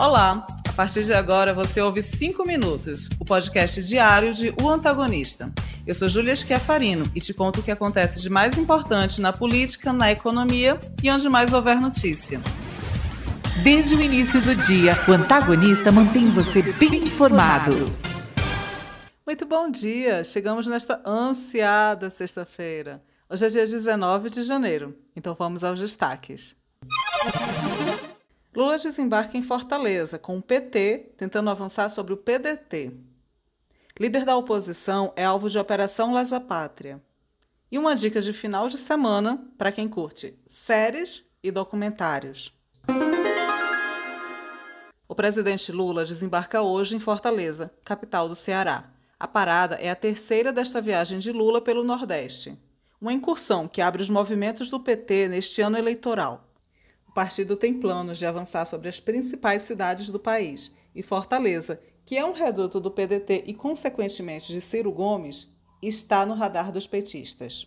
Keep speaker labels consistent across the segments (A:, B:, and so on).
A: Olá! A partir de agora você ouve 5 Minutos, o podcast diário de O Antagonista. Eu sou Júlia Schiafarino e te conto o que acontece de mais importante na política, na economia e onde mais houver notícia. Desde o início do dia, o Antagonista mantém você bem informado. Muito bom dia! Chegamos nesta ansiada sexta-feira. Hoje é dia 19 de janeiro, então vamos aos destaques. Lula desembarca em Fortaleza, com o PT tentando avançar sobre o PDT. Líder da oposição é alvo de Operação Lesa Pátria. E uma dica de final de semana para quem curte séries e documentários. O presidente Lula desembarca hoje em Fortaleza, capital do Ceará. A parada é a terceira desta viagem de Lula pelo Nordeste. Uma incursão que abre os movimentos do PT neste ano eleitoral. O partido tem planos de avançar sobre as principais cidades do país e Fortaleza, que é um reduto do PDT e, consequentemente, de Ciro Gomes, está no radar dos petistas.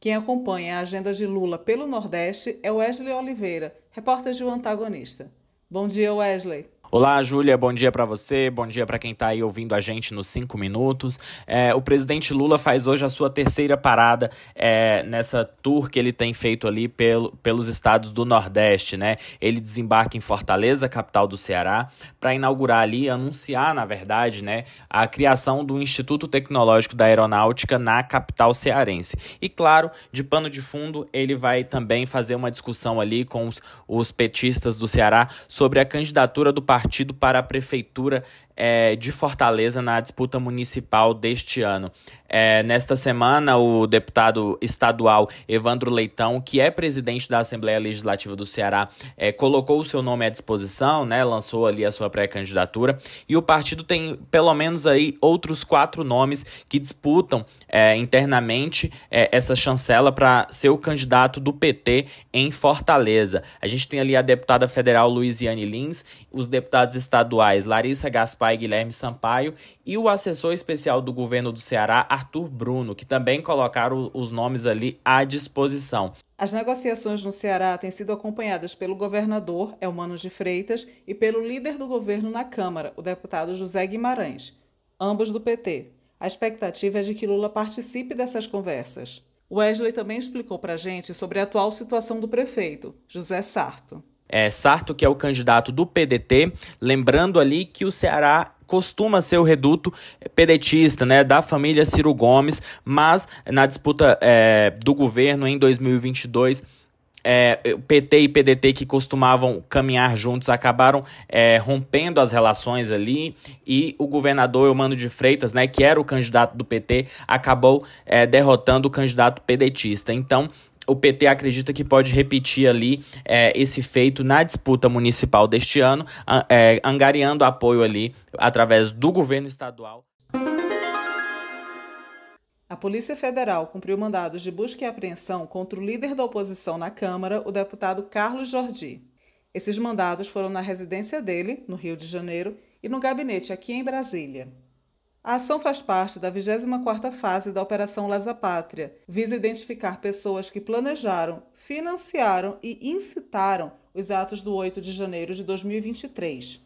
A: Quem acompanha a agenda de Lula pelo Nordeste é Wesley Oliveira, repórter de O Antagonista. Bom dia, Wesley.
B: Olá, Júlia, bom dia para você, bom dia para quem está aí ouvindo a gente nos 5 minutos. É, o presidente Lula faz hoje a sua terceira parada é, nessa tour que ele tem feito ali pelo, pelos estados do Nordeste, né? Ele desembarca em Fortaleza, capital do Ceará, para inaugurar ali, anunciar, na verdade, né, a criação do Instituto Tecnológico da Aeronáutica na capital cearense. E claro, de pano de fundo, ele vai também fazer uma discussão ali com os, os petistas do Ceará sobre a candidatura do partido partido para a prefeitura é, de Fortaleza na disputa municipal deste ano. É, nesta semana, o deputado estadual Evandro Leitão, que é presidente da Assembleia Legislativa do Ceará, é, colocou o seu nome à disposição, né, lançou ali a sua pré-candidatura, e o partido tem pelo menos aí outros quatro nomes que disputam é, internamente é, essa chancela para ser o candidato do PT em Fortaleza. A gente tem ali a deputada federal Luiziane Lins, os deputados deputados estaduais Larissa Gaspar e Guilherme Sampaio e o assessor especial do governo do Ceará, Arthur Bruno, que também colocaram os nomes ali à disposição.
A: As negociações no Ceará têm sido acompanhadas pelo governador, Elmano de Freitas, e pelo líder do governo na Câmara, o deputado José Guimarães, ambos do PT. A expectativa é de que Lula participe dessas conversas. Wesley também explicou para a gente sobre a atual situação do prefeito, José Sarto
B: é, Sarto, que é o candidato do PDT. Lembrando ali que o Ceará costuma ser o reduto é, pedetista, né, da família Ciro Gomes, mas na disputa é, do governo em 2022 é, PT e PDT que costumavam caminhar juntos acabaram é, rompendo as relações ali e o governador Eumano de Freitas, né, que era o candidato do PT, acabou é, derrotando o candidato pedetista. Então o PT acredita que pode repetir ali é, esse feito na disputa municipal deste ano, é, angariando apoio ali através do governo estadual.
A: A Polícia Federal cumpriu mandados de busca e apreensão contra o líder da oposição na Câmara, o deputado Carlos Jordi. Esses mandados foram na residência dele, no Rio de Janeiro, e no gabinete aqui em Brasília. A ação faz parte da 24ª fase da Operação Lesa Pátria, visa identificar pessoas que planejaram, financiaram e incitaram os atos do 8 de janeiro de 2023.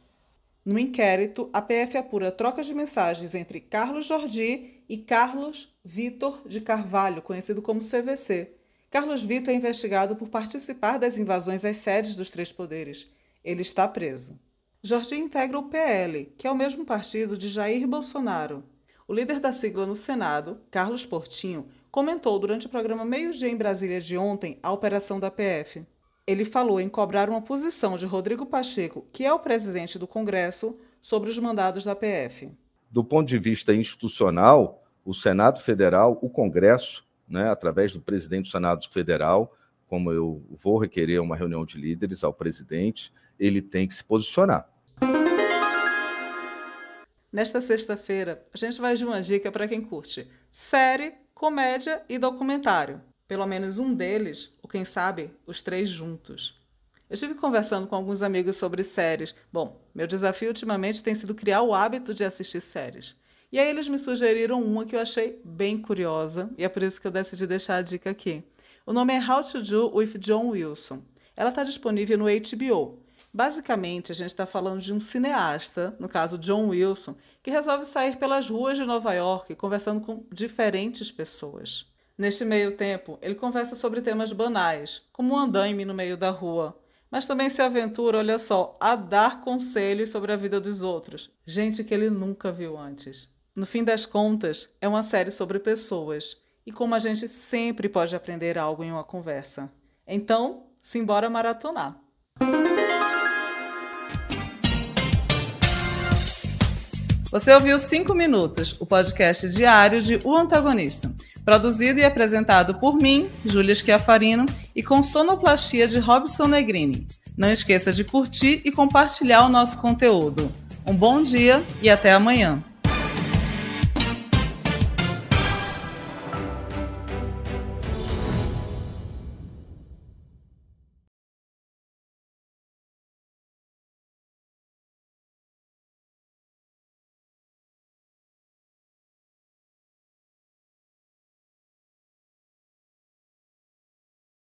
A: No inquérito, a PF apura trocas de mensagens entre Carlos Jordi e Carlos Vitor de Carvalho, conhecido como CVC. Carlos Vitor é investigado por participar das invasões às sedes dos três poderes. Ele está preso. Jorge integra o PL, que é o mesmo partido de Jair Bolsonaro. O líder da sigla no Senado, Carlos Portinho, comentou durante o programa Meio Dia em Brasília de ontem a operação da PF. Ele falou em cobrar uma posição de Rodrigo Pacheco, que é o presidente do Congresso, sobre os mandados da PF.
B: Do ponto de vista institucional, o Senado Federal, o Congresso, né, através do presidente do Senado Federal, como eu vou requerer uma reunião de líderes ao presidente, ele tem que se posicionar.
A: Nesta sexta-feira, a gente vai de uma dica para quem curte série, comédia e documentário. Pelo menos um deles, ou quem sabe, os três juntos. Eu estive conversando com alguns amigos sobre séries. Bom, meu desafio ultimamente tem sido criar o hábito de assistir séries. E aí eles me sugeriram uma que eu achei bem curiosa, e é por isso que eu decidi deixar a dica aqui. O nome é How to Do with John Wilson. Ela está disponível no HBO, Basicamente, a gente está falando de um cineasta, no caso John Wilson, que resolve sair pelas ruas de Nova York conversando com diferentes pessoas. Neste meio tempo, ele conversa sobre temas banais, como um andaime no meio da rua, mas também se aventura, olha só, a dar conselhos sobre a vida dos outros, gente que ele nunca viu antes. No fim das contas, é uma série sobre pessoas e como a gente sempre pode aprender algo em uma conversa. Então, simbora maratonar! Você ouviu Cinco Minutos, o podcast diário de O Antagonista, produzido e apresentado por mim, Júlia Schiafarino, e com sonoplastia de Robson Negrini. Não esqueça de curtir e compartilhar o nosso conteúdo. Um bom dia e até amanhã.